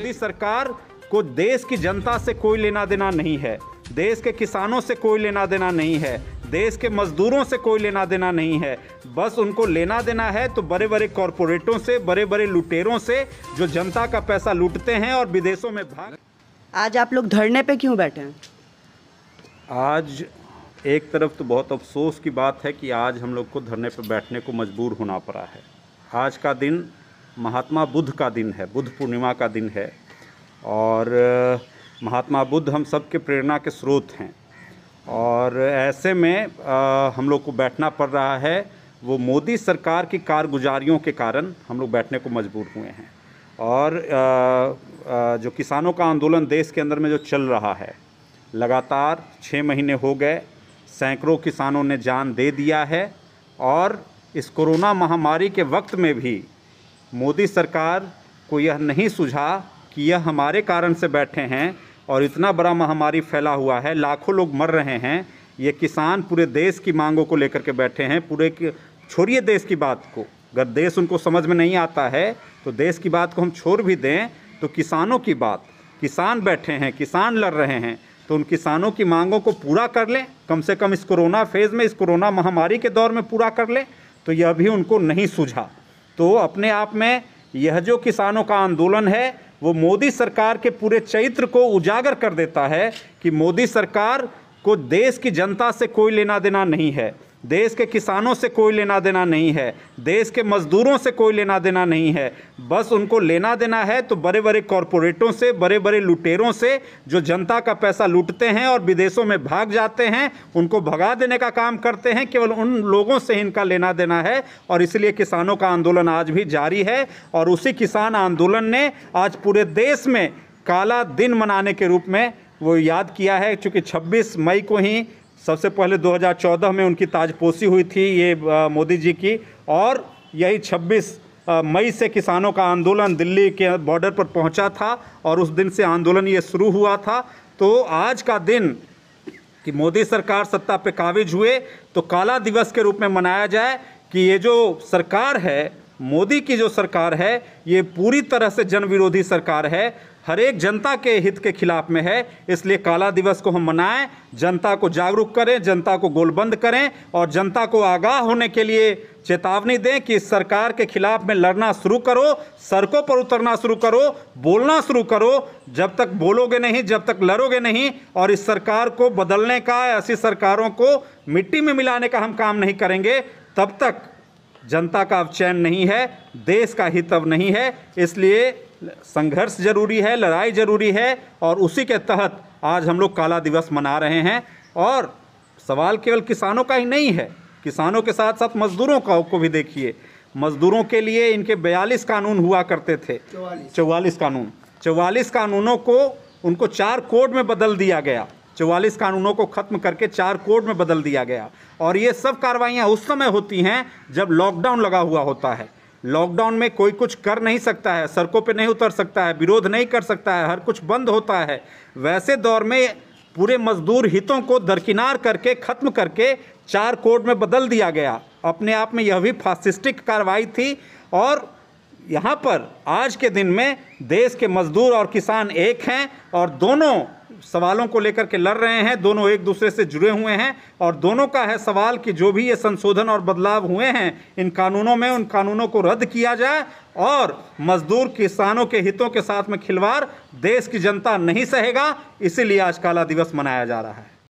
मोदी सरकार को देश की जनता से कोई लेना देना नहीं है देश के किसानों से कोई लेना देना नहीं है देश के मजदूरों से कोई लेना देना नहीं है बस उनको लेना देना है तो बड़े बड़े कॉरपोरेटों से बड़े बड़े लुटेरों से जो जनता का पैसा लूटते हैं और विदेशों में भाग आज आप लोग धरने पे क्यों बैठे हैं आज एक तरफ तो बहुत अफसोस की बात है कि आज हम लोग को धरने पर बैठने को मजबूर होना पड़ा है आज का दिन महात्मा बुद्ध का दिन है बुद्ध पूर्णिमा का दिन है और महात्मा बुद्ध हम सब के प्रेरणा के स्रोत हैं और ऐसे में आ, हम लोग को बैठना पड़ रहा है वो मोदी सरकार की कारगुजारियों के कारण हम लोग बैठने को मजबूर हुए हैं और आ, आ, जो किसानों का आंदोलन देश के अंदर में जो चल रहा है लगातार छः महीने हो गए सैकड़ों किसानों ने जान दे दिया है और इस कोरोना महामारी के वक्त में भी मोदी सरकार को यह नहीं सुझा कि यह हमारे कारण से बैठे हैं और इतना बड़ा महामारी फैला हुआ है लाखों लोग मर रहे हैं ये किसान पूरे देश की मांगों को लेकर के बैठे हैं पूरे छोड़िए देश की बात को अगर देश उनको समझ में नहीं आता है तो देश की बात को हम छोड़ भी दें तो किसानों की बात किसान बैठे हैं किसान लड़ रहे हैं तो उन किसानों की मांगों को पूरा कर लें कम से कम इस कोरोना फेज़ में इस कोरोना महामारी के दौर में पूरा कर लें तो यह भी उनको नहीं सूझा तो अपने आप में यह जो किसानों का आंदोलन है वो मोदी सरकार के पूरे चरित्र को उजागर कर देता है कि मोदी सरकार को देश की जनता से कोई लेना देना नहीं है देश के किसानों से कोई लेना देना नहीं है देश के मजदूरों से कोई लेना देना नहीं है बस उनको लेना देना है तो बड़े बड़े कॉरपोरेटों से बड़े बड़े लुटेरों से जो जनता का पैसा लूटते हैं और विदेशों में भाग जाते हैं उनको भगा देने का काम करते हैं केवल उन लोगों से इनका लेना देना है और इसलिए किसानों का आंदोलन आज भी जारी है और उसी किसान आंदोलन ने आज पूरे देश में काला दिन मनाने के रूप में वो याद किया है चूँकि 26 मई को ही सबसे पहले 2014 में उनकी ताजपोशी हुई थी ये मोदी जी की और यही 26 मई से किसानों का आंदोलन दिल्ली के बॉर्डर पर पहुंचा था और उस दिन से आंदोलन ये शुरू हुआ था तो आज का दिन कि मोदी सरकार सत्ता पे काबिज हुए तो काला दिवस के रूप में मनाया जाए कि ये जो सरकार है मोदी की जो सरकार है ये पूरी तरह से जन विरोधी सरकार है हर एक जनता के हित के खिलाफ में है इसलिए काला दिवस को हम मनाएं जनता को जागरूक करें जनता को गोलबंद करें और जनता को आगाह होने के लिए चेतावनी दें कि इस सरकार के खिलाफ में लड़ना शुरू करो सड़कों पर उतरना शुरू करो बोलना शुरू करो जब तक बोलोगे नहीं जब तक लड़ोगे नहीं और इस सरकार को बदलने का ऐसी सरकारों को मिट्टी में मिलाने का हम काम नहीं करेंगे तब तक जनता का अब चैन नहीं है देश का हित अब नहीं है इसलिए संघर्ष जरूरी है लड़ाई जरूरी है और उसी के तहत आज हम लोग काला दिवस मना रहे हैं और सवाल केवल किसानों का ही नहीं है किसानों के साथ साथ मजदूरों का को भी देखिए मजदूरों के लिए इनके बयालीस कानून हुआ करते थे चौवालीस कानून चौवालीस कानूनों को उनको चार कोड में बदल दिया गया चौवालीस कानूनों को खत्म करके चार कोड में बदल दिया गया और ये सब कार्रवाइयाँ उस समय होती हैं जब लॉकडाउन लगा हुआ होता है लॉकडाउन में कोई कुछ कर नहीं सकता है सड़कों पर नहीं उतर सकता है विरोध नहीं कर सकता है हर कुछ बंद होता है वैसे दौर में पूरे मजदूर हितों को दरकिनार करके ख़त्म करके चार कोड में बदल दिया गया अपने आप में यह भी फासिस्टिक कार्रवाई थी और यहाँ पर आज के दिन में देश के मजदूर और किसान एक हैं और दोनों सवालों को लेकर के लड़ रहे हैं दोनों एक दूसरे से जुड़े हुए हैं और दोनों का है सवाल कि जो भी ये संशोधन और बदलाव हुए हैं इन कानूनों में उन कानूनों को रद्द किया जाए और मजदूर किसानों के हितों के साथ में खिलवाड़ देश की जनता नहीं सहेगा इसीलिए आज काला दिवस मनाया जा रहा है